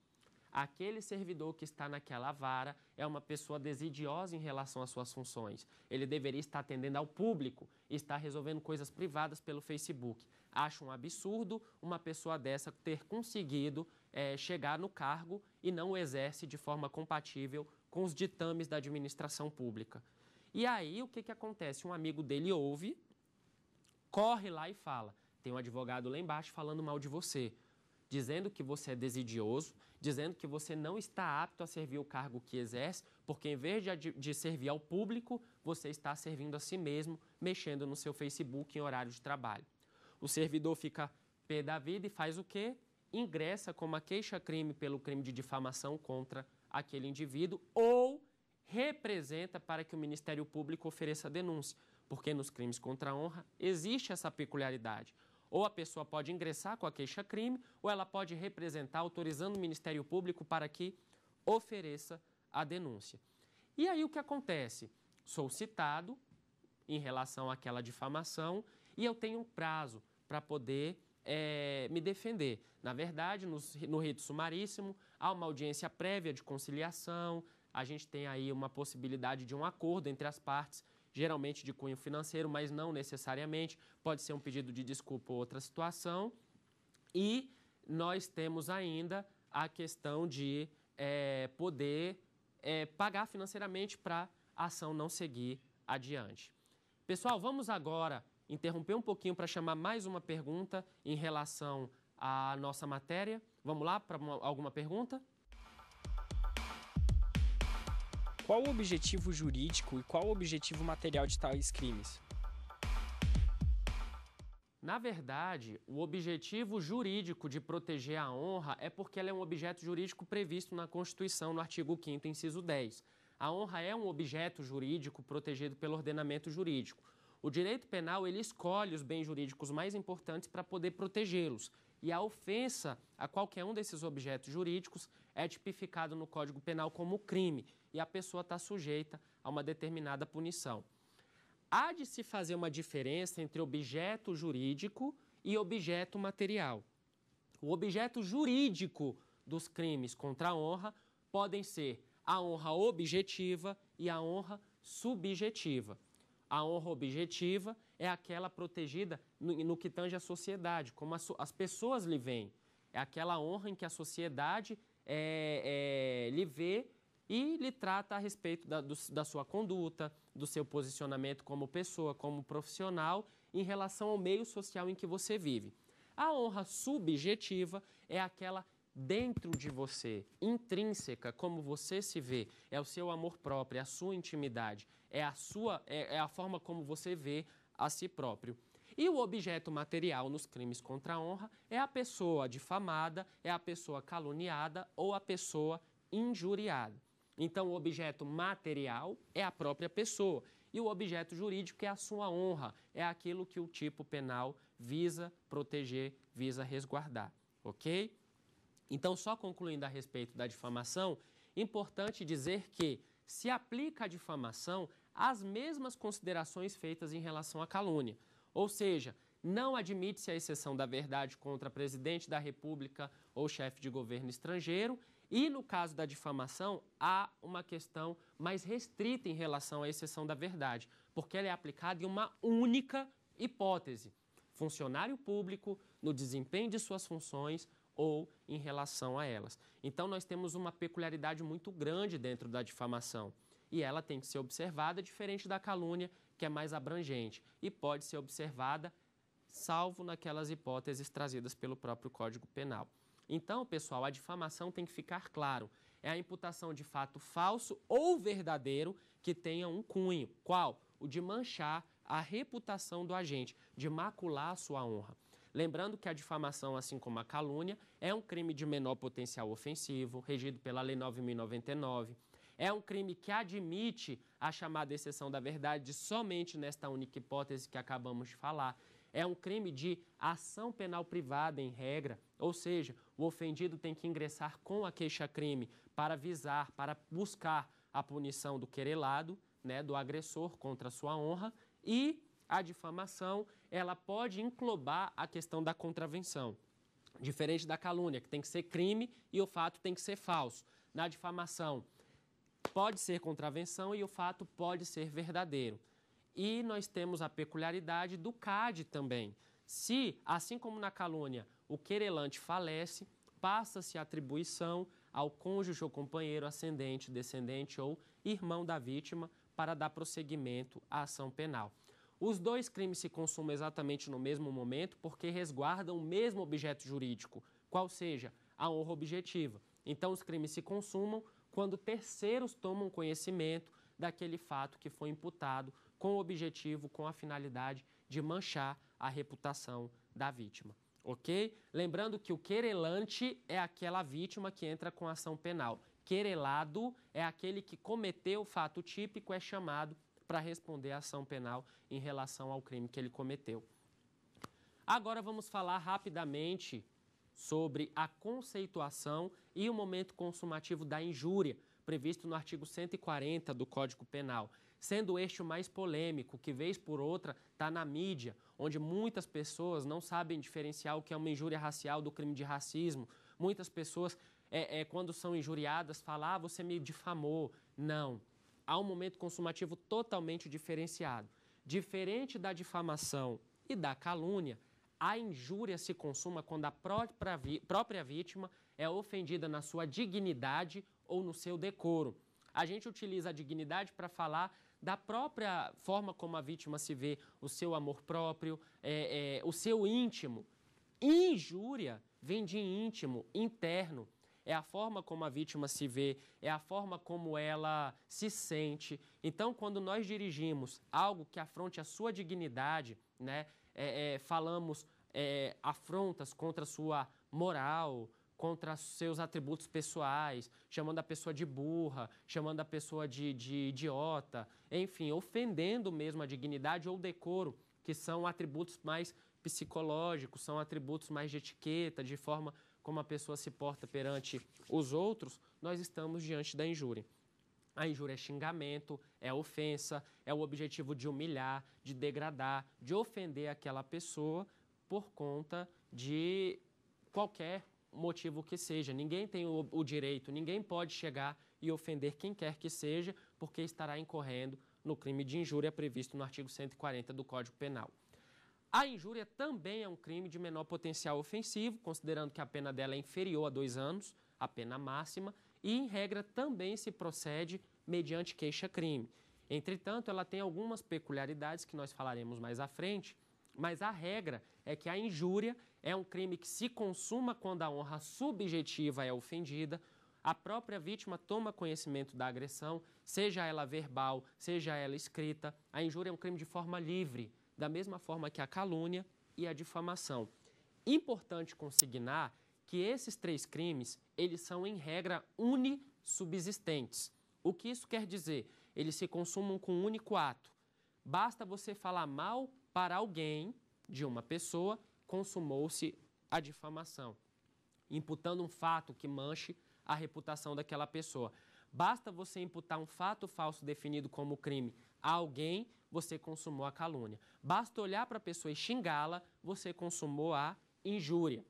aquele servidor que está naquela vara é uma pessoa desidiosa em relação às suas funções. Ele deveria estar atendendo ao público, está resolvendo coisas privadas pelo Facebook. Acho um absurdo uma pessoa dessa ter conseguido é, chegar no cargo e não o exerce de forma compatível com os ditames da administração pública. E aí o que, que acontece? Um amigo dele ouve, corre lá e fala: tem um advogado lá embaixo falando mal de você dizendo que você é desidioso, dizendo que você não está apto a servir o cargo que exerce, porque em vez de, de servir ao público, você está servindo a si mesmo, mexendo no seu Facebook em horário de trabalho. O servidor fica pé da vida e faz o quê? Ingressa com uma queixa-crime pelo crime de difamação contra aquele indivíduo ou representa para que o Ministério Público ofereça denúncia, porque nos crimes contra a honra existe essa peculiaridade. Ou a pessoa pode ingressar com a queixa-crime, ou ela pode representar, autorizando o Ministério Público para que ofereça a denúncia. E aí o que acontece? Sou citado em relação àquela difamação e eu tenho um prazo para poder é, me defender. Na verdade, no, no rito sumaríssimo, há uma audiência prévia de conciliação, a gente tem aí uma possibilidade de um acordo entre as partes geralmente de cunho financeiro, mas não necessariamente, pode ser um pedido de desculpa ou outra situação. E nós temos ainda a questão de é, poder é, pagar financeiramente para a ação não seguir adiante. Pessoal, vamos agora interromper um pouquinho para chamar mais uma pergunta em relação à nossa matéria. Vamos lá para alguma pergunta? Qual o objetivo jurídico e qual o objetivo material de tais crimes? Na verdade, o objetivo jurídico de proteger a honra é porque ela é um objeto jurídico previsto na Constituição, no artigo 5, inciso 10. A honra é um objeto jurídico protegido pelo ordenamento jurídico. O direito penal ele escolhe os bens jurídicos mais importantes para poder protegê-los. E a ofensa a qualquer um desses objetos jurídicos é tipificado no Código Penal como crime e a pessoa está sujeita a uma determinada punição. Há de se fazer uma diferença entre objeto jurídico e objeto material. O objeto jurídico dos crimes contra a honra podem ser a honra objetiva e a honra subjetiva. A honra objetiva é aquela protegida no, no que tange à sociedade, como as, as pessoas lhe veem. É aquela honra em que a sociedade é, é, lhe vê e lhe trata a respeito da, do, da sua conduta, do seu posicionamento como pessoa, como profissional, em relação ao meio social em que você vive. A honra subjetiva é aquela dentro de você, intrínseca, como você se vê, é o seu amor próprio, é a sua intimidade, é a sua é, é a forma como você vê a si próprio. E o objeto material nos crimes contra a honra é a pessoa difamada, é a pessoa caluniada ou a pessoa injuriada. Então, o objeto material é a própria pessoa e o objeto jurídico é a sua honra, é aquilo que o tipo penal visa proteger, visa resguardar, ok? Então, só concluindo a respeito da difamação, importante dizer que se aplica à difamação as mesmas considerações feitas em relação à calúnia. Ou seja, não admite-se a exceção da verdade contra presidente da República ou chefe de governo estrangeiro. E no caso da difamação, há uma questão mais restrita em relação à exceção da verdade, porque ela é aplicada em uma única hipótese: funcionário público, no desempenho de suas funções ou em relação a elas. Então, nós temos uma peculiaridade muito grande dentro da difamação e ela tem que ser observada, diferente da calúnia, que é mais abrangente e pode ser observada, salvo naquelas hipóteses trazidas pelo próprio Código Penal. Então, pessoal, a difamação tem que ficar claro. É a imputação de fato falso ou verdadeiro que tenha um cunho. Qual? O de manchar a reputação do agente, de macular a sua honra. Lembrando que a difamação, assim como a calúnia, é um crime de menor potencial ofensivo, regido pela Lei 9099 é um crime que admite a chamada exceção da verdade somente nesta única hipótese que acabamos de falar. É um crime de ação penal privada, em regra, ou seja, o ofendido tem que ingressar com a queixa-crime para visar, para buscar a punição do querelado, né, do agressor contra a sua honra, e a difamação, ela pode englobar a questão da contravenção. Diferente da calúnia, que tem que ser crime e o fato tem que ser falso. Na difamação, pode ser contravenção e o fato pode ser verdadeiro. E nós temos a peculiaridade do CAD também. Se, assim como na calúnia, o querelante falece, passa-se a atribuição ao cônjuge ou companheiro ascendente, descendente ou irmão da vítima para dar prosseguimento à ação penal. Os dois crimes se consumam exatamente no mesmo momento porque resguardam o mesmo objeto jurídico, qual seja a honra objetiva. Então, os crimes se consumam quando terceiros tomam conhecimento daquele fato que foi imputado com o objetivo, com a finalidade de manchar a reputação da vítima. Ok? Lembrando que o querelante é aquela vítima que entra com ação penal. Querelado é aquele que cometeu o fato típico, é chamado para responder a ação penal em relação ao crime que ele cometeu. Agora vamos falar rapidamente sobre a conceituação e o momento consumativo da injúria, previsto no artigo 140 do Código Penal, sendo este o mais polêmico, que vez por outra está na mídia, onde muitas pessoas não sabem diferenciar o que é uma injúria racial do crime de racismo. Muitas pessoas, é, é, quando são injuriadas, falam: ah, você é me difamou. Não. Há um momento consumativo totalmente diferenciado. Diferente da difamação e da calúnia, a injúria se consuma quando a própria, própria vítima é ofendida na sua dignidade ou no seu decoro. A gente utiliza a dignidade para falar da própria forma como a vítima se vê, o seu amor próprio, é, é, o seu íntimo. Injúria vem de íntimo, interno. É a forma como a vítima se vê, é a forma como ela se sente. Então, quando nós dirigimos algo que afronte a sua dignidade, né, é, é, falamos é, afrontas contra sua moral, contra seus atributos pessoais, chamando a pessoa de burra, chamando a pessoa de, de idiota, enfim, ofendendo mesmo a dignidade ou decoro, que são atributos mais psicológicos, são atributos mais de etiqueta, de forma como a pessoa se porta perante os outros, nós estamos diante da injúria. A injúria é xingamento, é ofensa, é o objetivo de humilhar, de degradar, de ofender aquela pessoa por conta de qualquer motivo que seja. Ninguém tem o, o, direito, ninguém pode chegar e ofender quem quer que seja, porque estará incorrendo no crime de injúria previsto no artigo 140 do Código Penal. A injúria também é um crime de menor potencial ofensivo, considerando que a pena dela é inferior a dois anos, a pena máxima, e, em regra, também se procede mediante queixa-crime. Entretanto, ela tem algumas peculiaridades que nós falaremos mais à frente, mas a regra é que a injúria é um crime que se consuma quando a honra subjetiva é ofendida, a própria vítima toma conhecimento da agressão, seja ela verbal, seja ela escrita. A injúria é um crime de forma livre, da mesma forma que a calúnia e a difamação. Importante consignar que esses três crimes eles são, em regra, unisubsistentes. O que isso quer dizer? Eles se consumam com um único ato. Basta você falar mal para alguém, de uma pessoa, consumou-se a difamação, imputando um fato que manche a reputação daquela pessoa. Basta você imputar um fato falso definido como crime a alguém, você consumou a calúnia. Basta olhar para a pessoa e xingá-la, você consumou a injúria.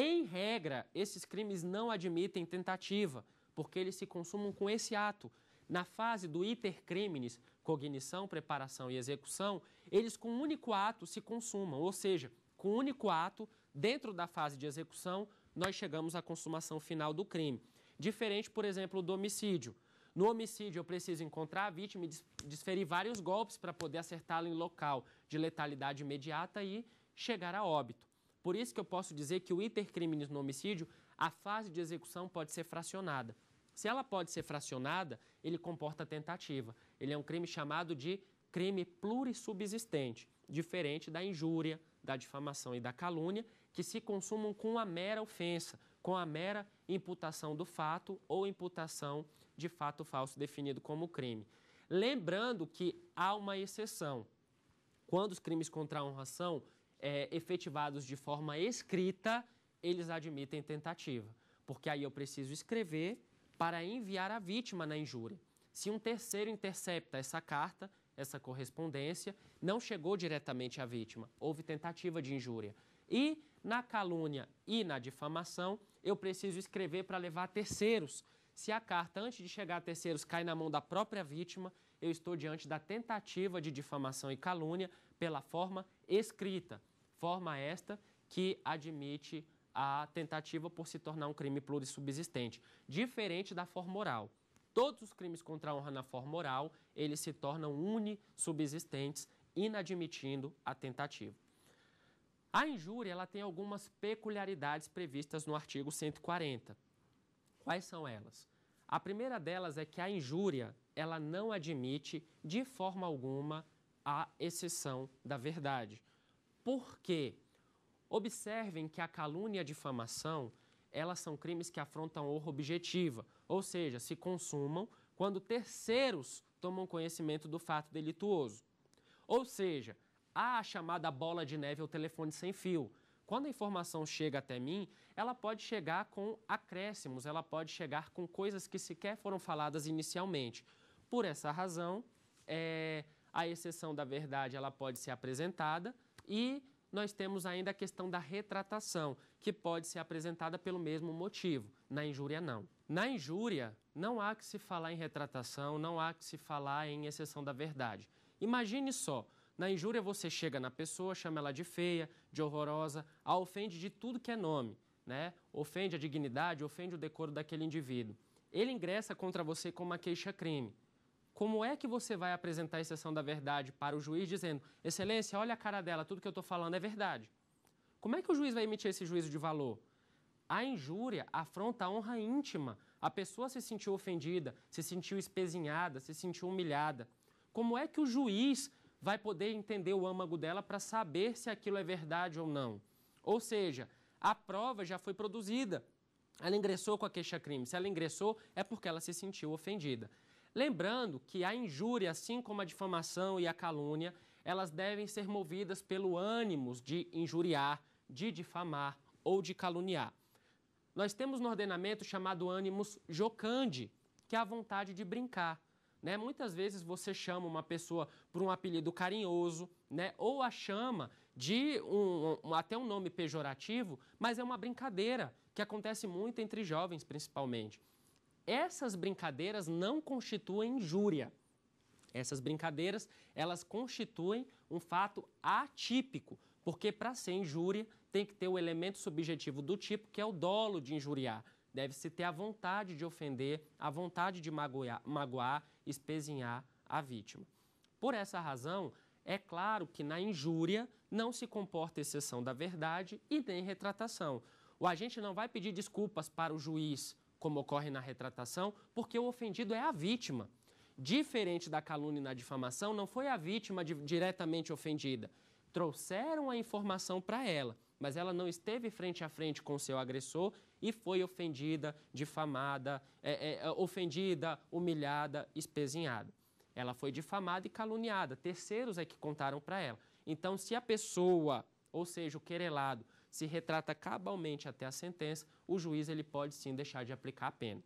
Em regra, esses crimes não admitem tentativa, porque eles se consumam com esse ato. Na fase do intercrimes, cognição, preparação e execução, eles com um único ato se consumam, ou seja, com um único ato, dentro da fase de execução, nós chegamos à consumação final do crime. Diferente, por exemplo, do homicídio. No homicídio, eu preciso encontrar a vítima e desferir vários golpes para poder acertá-la em local de letalidade imediata e chegar a óbito. Por isso que eu posso dizer que o intercrimes no homicídio, a fase de execução pode ser fracionada. Se ela pode ser fracionada, ele comporta tentativa. Ele é um crime chamado de crime plurissubsistente, diferente da injúria, da difamação e da calúnia, que se consumam com a mera ofensa, com a mera imputação do fato ou imputação de fato falso definido como crime. Lembrando que há uma exceção. Quando os crimes contra a honração são é, efetivados de forma escrita, eles admitem tentativa, porque aí eu preciso escrever para enviar a vítima na injúria. Se um terceiro intercepta essa carta, essa correspondência, não chegou diretamente à vítima, houve tentativa de injúria. E na calúnia e na difamação, eu preciso escrever para levar a terceiros. Se a carta, antes de chegar a terceiros, cai na mão da própria vítima, eu estou diante da tentativa de difamação e calúnia pela forma escrita forma esta que admite a tentativa por se tornar um crime plurissubsistente, diferente da forma oral. Todos os crimes contra a honra na forma oral, eles se tornam unissubsistentes, inadmitindo a tentativa. A injúria ela tem algumas peculiaridades previstas no artigo 140. Quais são elas? A primeira delas é que a injúria ela não admite de forma alguma a exceção da verdade. Por quê? Observem que a calúnia e a difamação, elas são crimes que afrontam a honra objetiva, ou seja, se consumam quando terceiros tomam conhecimento do fato delituoso. Ou seja, há a chamada bola de neve ou telefone sem fio. Quando a informação chega até mim, ela pode chegar com acréscimos, ela pode chegar com coisas que sequer foram faladas inicialmente. Por essa razão, é, a exceção da verdade ela pode ser apresentada, e nós temos ainda a questão da retratação, que pode ser apresentada pelo mesmo motivo. Na injúria, não. Na injúria, não há que se falar em retratação, não há que se falar em exceção da verdade. Imagine só. Na injúria, você chega na pessoa, chama ela de feia, de horrorosa, a ofende de tudo que é nome, né? Ofende a dignidade, ofende o decoro daquele indivíduo. Ele ingressa contra você com uma queixa-crime. Como é que você vai apresentar a exceção da verdade para o juiz dizendo, Excelência, olha a cara dela, tudo que eu estou falando é verdade? Como é que o juiz vai emitir esse juízo de valor? A injúria afronta a honra íntima. A pessoa se sentiu ofendida, se sentiu espezinhada, se sentiu humilhada. Como é que o juiz vai poder entender o âmago dela para saber se aquilo é verdade ou não? Ou seja, a prova já foi produzida. Ela ingressou com a queixa-crime. Se ela ingressou, é porque ela se sentiu ofendida. Lembrando que a injúria, assim como a difamação e a calúnia, elas devem ser movidas pelo ânimo de injuriar, de difamar ou de caluniar. Nós temos no ordenamento chamado ânimos jocande, que é a vontade de brincar. Né? Muitas vezes você chama uma pessoa por um apelido carinhoso, né? ou a chama de um, um, até um nome pejorativo, mas é uma brincadeira que acontece muito entre jovens, principalmente essas brincadeiras não constituem injúria. Essas brincadeiras, elas constituem um fato atípico, porque para ser injúria tem que ter o elemento subjetivo do tipo, que é o dolo de injuriar. Deve-se ter a vontade de ofender, a vontade de magoar, magoar, espezinhar a vítima. Por essa razão, é claro que na injúria não se comporta exceção da verdade e nem retratação. O agente não vai pedir desculpas para o juiz como ocorre na retratação, porque o ofendido é a vítima. Diferente da calúnia e da difamação, não foi a vítima de, diretamente ofendida. Trouxeram a informação para ela, mas ela não esteve frente a frente com seu agressor e foi ofendida, difamada, é, é, é ofendida, humilhada, espezinhada. Ela foi difamada e caluniada. Terceiros é que contaram para ela. Então, se a pessoa, ou seja, o querelado, se retrata cabalmente até a sentença, o juiz ele pode sim deixar de aplicar a pena.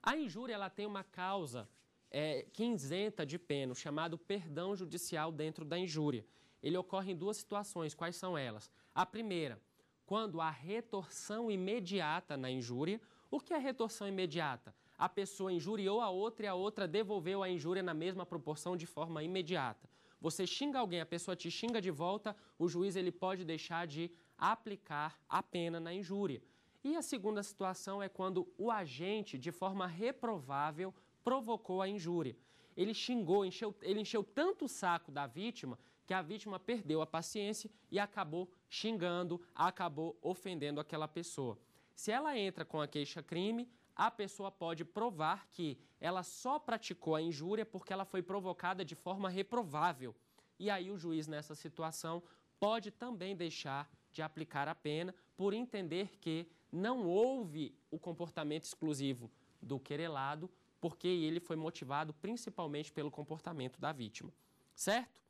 A injúria ela tem uma causa é, que isenta de pena, chamado perdão judicial dentro da injúria. Ele ocorre em duas situações, quais são elas? A primeira, quando há retorção imediata na injúria. O que é retorção imediata? A pessoa injuriou a outra e a outra devolveu a injúria na mesma proporção de forma imediata. Você xinga alguém, a pessoa te xinga de volta, o juiz ele pode deixar de aplicar a pena na injúria. E a segunda situação é quando o agente, de forma reprovável, provocou a injúria. Ele xingou, encheu, ele encheu tanto o saco da vítima que a vítima perdeu a paciência e acabou xingando, acabou ofendendo aquela pessoa. Se ela entra com a queixa-crime, a pessoa pode provar que ela só praticou a injúria porque ela foi provocada de forma reprovável. E aí o juiz, nessa situação, pode também deixar de aplicar a pena por entender que não houve o comportamento exclusivo do querelado, porque ele foi motivado principalmente pelo comportamento da vítima. Certo?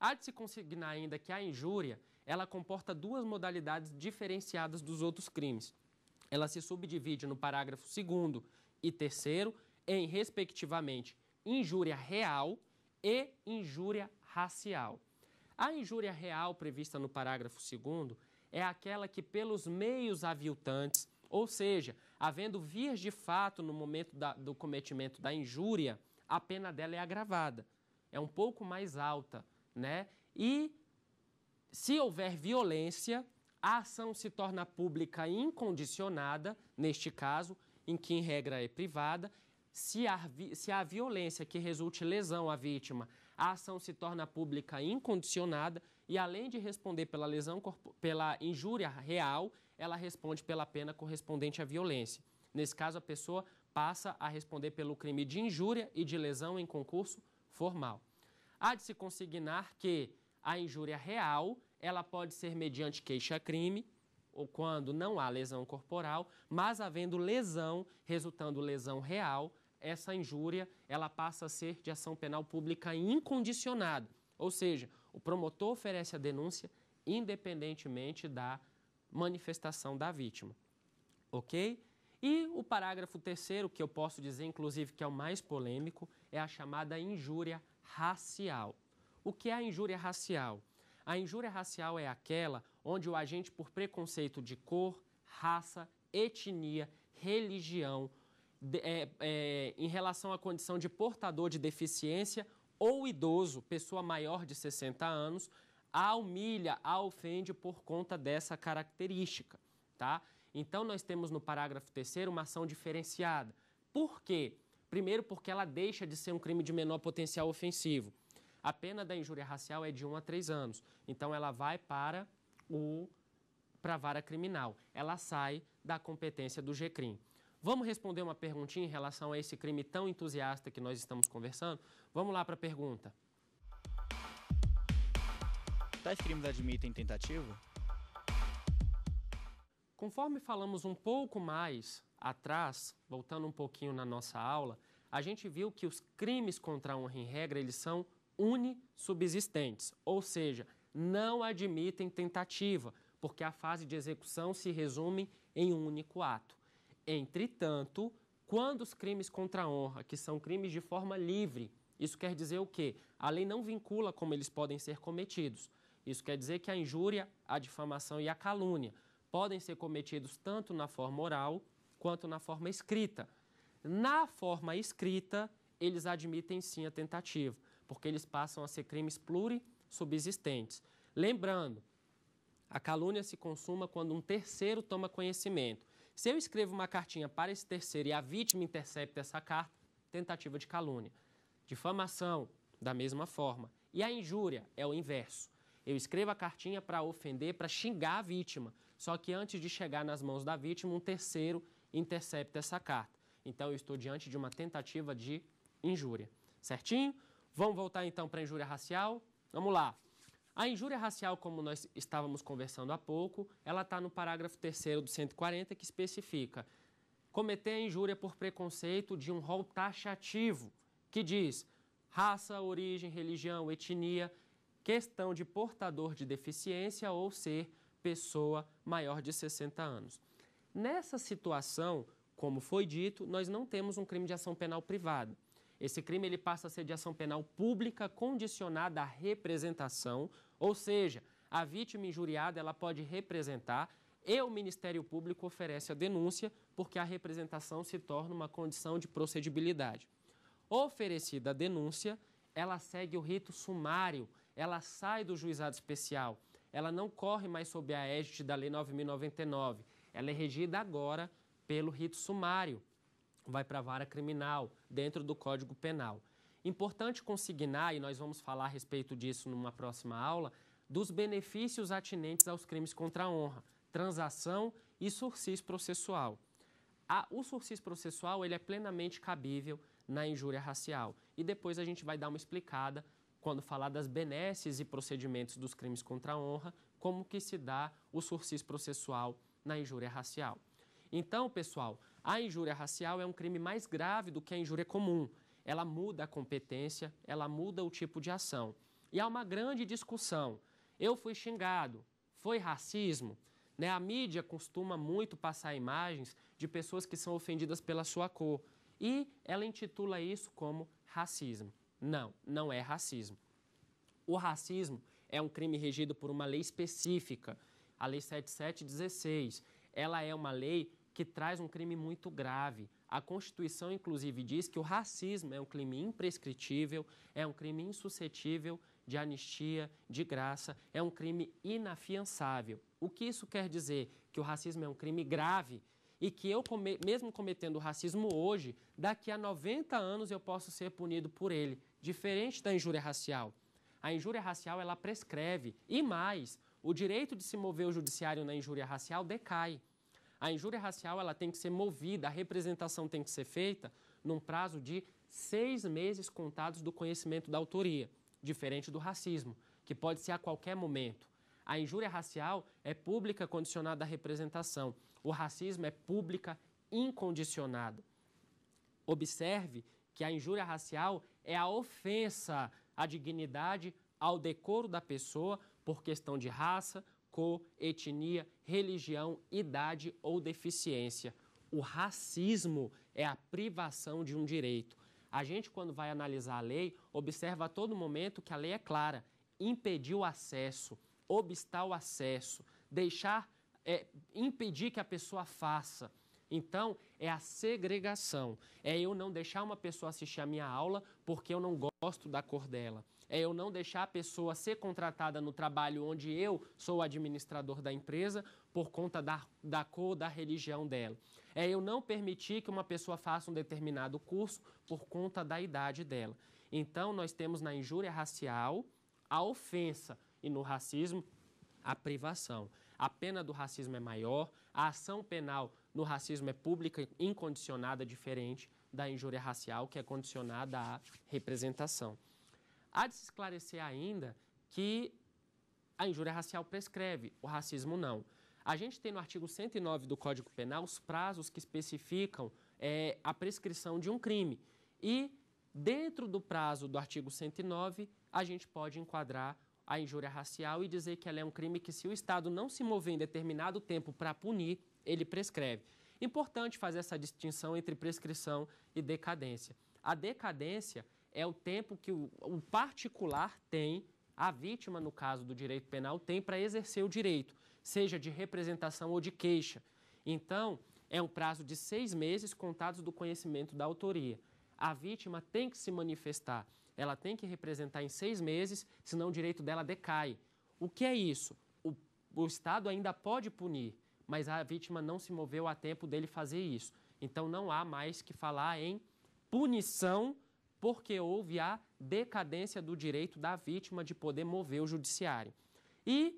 Há de se consignar ainda que a injúria, ela comporta duas modalidades diferenciadas dos outros crimes. Ela se subdivide no parágrafo 2 e 3 em, respectivamente, injúria real e injúria racial. A injúria real prevista no parágrafo 2 é aquela que, pelos meios aviltantes, ou seja, havendo vias de fato no momento da, do cometimento da injúria, a pena dela é agravada, é um pouco mais alta, né? E se houver violência, a ação se torna pública incondicionada, neste caso, em que em regra é privada. Se há, se há violência que resulte lesão à vítima, a ação se torna pública incondicionada e, além de responder pela lesão pela injúria real, ela responde pela pena correspondente à violência. Nesse caso, a pessoa passa a responder pelo crime de injúria e de lesão em concurso formal. Há de se consignar que a injúria real, ela pode ser mediante queixa-crime, ou quando não há lesão corporal, mas havendo lesão, resultando lesão real, essa injúria, ela passa a ser de ação penal pública incondicionada. Ou seja, o promotor oferece a denúncia independentemente da manifestação da vítima. Ok? E o parágrafo terceiro, que eu posso dizer, inclusive, que é o mais polêmico, é a chamada injúria racial. O que é a injúria racial? A injúria racial é aquela onde o agente, por preconceito de cor, raça, etnia, religião, de, é, é, em relação à condição de portador de deficiência ou idoso, pessoa maior de 60 anos, a humilha, a ofende por conta dessa característica, tá? Então, nós temos no parágrafo terceiro uma ação diferenciada. Por quê? Primeiro, porque ela deixa de ser um crime de menor potencial ofensivo. A pena da injúria racial é de 1 a 3 anos. Então, ela vai para o para a vara criminal. Ela sai da competência do GCRIM. Vamos responder uma perguntinha em relação a esse crime tão entusiasta que nós estamos conversando? Vamos lá para a pergunta. Tais tá, crimes admitem tentativa? Conforme falamos um pouco mais atrás, voltando um pouquinho na nossa aula, a gente viu que os crimes contra a honra em regra, eles são unisubsistentes, ou seja, não admitem tentativa, porque a fase de execução se resume em um único ato. Entretanto, quando os crimes contra a honra, que são crimes de forma livre, isso quer dizer o quê? A lei não vincula como eles podem ser cometidos. Isso quer dizer que a injúria, a difamação e a calúnia podem ser cometidos tanto na forma oral quanto na forma escrita. Na forma escrita, eles admitem sim a tentativa, porque eles passam a ser crimes plurissubsistentes. Lembrando, a calúnia se consuma quando um terceiro toma conhecimento. Se eu escrevo uma cartinha para esse terceiro e a vítima intercepta essa carta, tentativa de calúnia. Difamação, da mesma forma. E a injúria é o inverso. Eu escrevo a cartinha para ofender, para xingar a vítima. Só que antes de chegar nas mãos da vítima, um terceiro intercepta essa carta. Então eu estou diante de uma tentativa de injúria. Certinho? Vamos voltar então para a injúria racial? Vamos lá. A injúria racial, como nós estávamos conversando há pouco, ela está no parágrafo 3 do 140, que especifica cometer a injúria por preconceito de um rol taxativo, que diz raça, origem, religião, etnia, questão de portador de deficiência ou ser pessoa maior de 60 anos. Nessa situação, como foi dito, nós não temos um crime de ação penal privada. Esse crime ele passa a ser de ação penal pública condicionada à representação, ou seja, a vítima injuriada ela pode representar e o Ministério Público oferece a denúncia porque a representação se torna uma condição de procedibilidade. Oferecida a denúncia, ela segue o rito sumário, ela sai do juizado especial, ela não corre mais sob a égide da Lei 9.099, ela é regida agora pelo rito sumário vai para a vara criminal, dentro do Código Penal. Importante consignar, e nós vamos falar a respeito disso numa próxima aula, dos benefícios atinentes aos crimes contra a honra, transação e sursis processual. A, o sursis processual ele é plenamente cabível na injúria racial. E depois a gente vai dar uma explicada quando falar das benesses e procedimentos dos crimes contra a honra, como que se dá o sursis processual na injúria racial. Então, pessoal, a injúria racial é um crime mais grave do que a injúria comum. Ela muda a competência, ela muda o tipo de ação. E há uma grande discussão. Eu fui xingado, foi racismo? Né? A mídia costuma muito passar imagens de pessoas que são ofendidas pela sua cor. E ela intitula isso como racismo. Não, não é racismo. O racismo é um crime regido por uma lei específica, a Lei 7716. Ela é uma lei que traz um crime muito grave. A Constituição, inclusive, diz que o racismo é um crime imprescritível, é um crime insuscetível de anistia, de graça, é um crime inafiançável. O que isso quer dizer? Que o racismo é um crime grave e que eu, mesmo cometendo racismo hoje, daqui a 90 anos eu posso ser punido por ele, diferente da injúria racial. A injúria racial ela prescreve e mais, o direito de se mover o judiciário na injúria racial decai. A injúria racial ela tem que ser movida, a representação tem que ser feita num prazo de seis meses contados do conhecimento da autoria, diferente do racismo, que pode ser a qualquer momento. A injúria racial é pública condicionada à representação. O racismo é pública incondicionada. Observe que a injúria racial é a ofensa à dignidade, ao decoro da pessoa por questão de raça, cor, etnia, religião, idade ou deficiência. O racismo é a privação de um direito. A gente, quando vai analisar a lei, observa a todo momento que a lei é clara: impedir o acesso, obstar o acesso, deixar, é, impedir que a pessoa faça. Então, é a segregação. É eu não deixar uma pessoa assistir a minha aula porque eu não gosto da cor dela é eu não deixar a pessoa ser contratada no trabalho onde eu sou administrador da empresa por conta da, da cor, da religião dela. É eu não permitir que uma pessoa faça um determinado curso por conta da idade dela. Então, nós temos na injúria racial a ofensa e no racismo a privação. A pena do racismo é maior, a ação penal no racismo é pública incondicionada, diferente da injúria racial, que é condicionada à representação. Há de se esclarecer ainda que a injúria racial prescreve, o racismo não. A gente tem no artigo 109 do Código Penal os prazos que especificam é, a prescrição de um crime. E, dentro do prazo do artigo 109, a gente pode enquadrar a injúria racial e dizer que ela é um crime que, se o Estado não se mover em determinado tempo para punir, ele prescreve. Importante fazer essa distinção entre prescrição e decadência. A decadência é o tempo que o, o particular tem, a vítima, no caso do direito penal, tem para exercer o direito, seja de representação ou de queixa. Então, é um prazo de seis meses contados do conhecimento da autoria. A vítima tem que se manifestar, ela tem que representar em seis meses, senão o direito dela decai. O que é isso? O, o Estado ainda pode punir, mas a vítima não se moveu a tempo dele fazer isso. Então não há mais que falar em punição porque houve a decadência do direito da vítima de poder mover o judiciário. E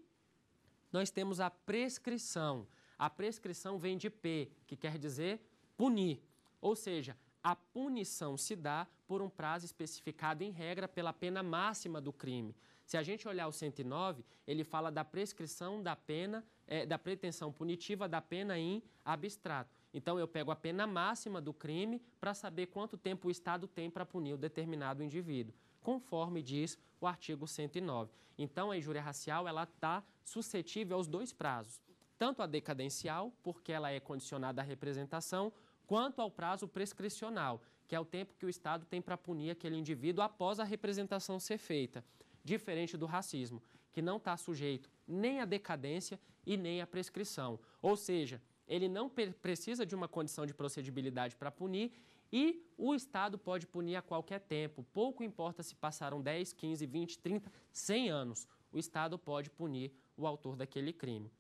nós temos a prescrição. A prescrição vem de P, que quer dizer punir. Ou seja, a punição se dá por um prazo especificado em regra pela pena máxima do crime. Se a gente olhar o 109, ele fala da prescrição da pena, é, da pretensão punitiva da pena em abstrato. Então, eu pego a pena máxima do crime para saber quanto tempo o Estado tem para punir o determinado indivíduo conforme diz o artigo 109. Então, a injúria racial ela está suscetível aos dois prazos, tanto a decadencial, porque ela é condicionada à representação, quanto ao prazo prescricional, que é o tempo que o Estado tem para punir aquele indivíduo após a representação ser feita. Diferente do racismo, que não está sujeito nem à decadência e nem à prescrição. Ou seja, ele não precisa de uma condição de procedibilidade para punir e o Estado pode punir a qualquer tempo. Pouco importa se passaram 10, 15, 20, 30, 100 anos. O Estado pode punir o autor daquele crime.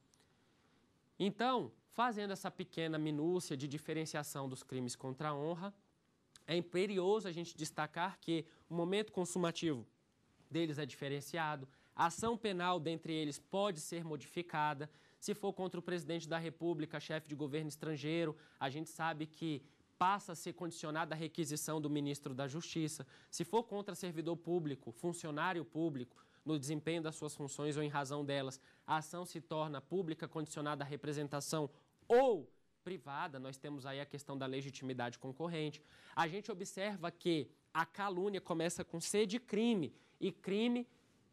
Então, fazendo essa pequena minúcia de diferenciação dos crimes contra a honra, é imperioso a gente destacar que o momento consumativo deles é diferenciado, a ação penal dentre eles pode ser modificada, se for contra o presidente da República, chefe de governo estrangeiro, a gente sabe que passa a ser condicionada à requisição do ministro da Justiça. Se for contra servidor público, funcionário público, no desempenho das suas funções ou em razão delas, a ação se torna pública condicionada à representação ou privada. Nós temos aí a questão da legitimidade concorrente. A gente observa que a calúnia começa com ser de crime e crime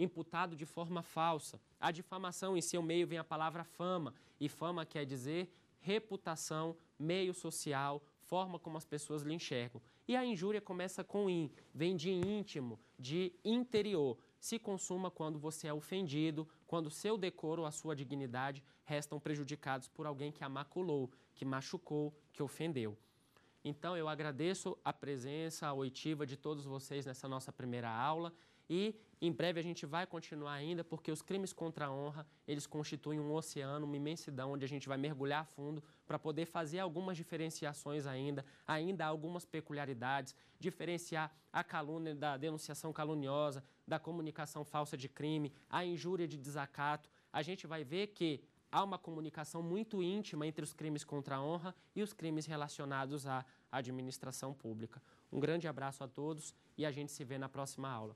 imputado de forma falsa. A difamação em seu meio vem a palavra fama, e fama quer dizer reputação, meio social, forma como as pessoas lhe enxergam. E a injúria começa com in, vem de íntimo, de interior. Se consuma quando você é ofendido, quando seu decoro ou a sua dignidade restam prejudicados por alguém que a maculou, que machucou, que ofendeu. Então eu agradeço a presença, a oitiva de todos vocês nessa nossa primeira aula. E em breve a gente vai continuar ainda, porque os crimes contra a honra, eles constituem um oceano, uma imensidão, onde a gente vai mergulhar a fundo para poder fazer algumas diferenciações ainda, ainda algumas peculiaridades, diferenciar a calúnia da denunciação caluniosa, da comunicação falsa de crime, a injúria de desacato. A gente vai ver que há uma comunicação muito íntima entre os crimes contra a honra e os crimes relacionados à administração pública. Um grande abraço a todos e a gente se vê na próxima aula.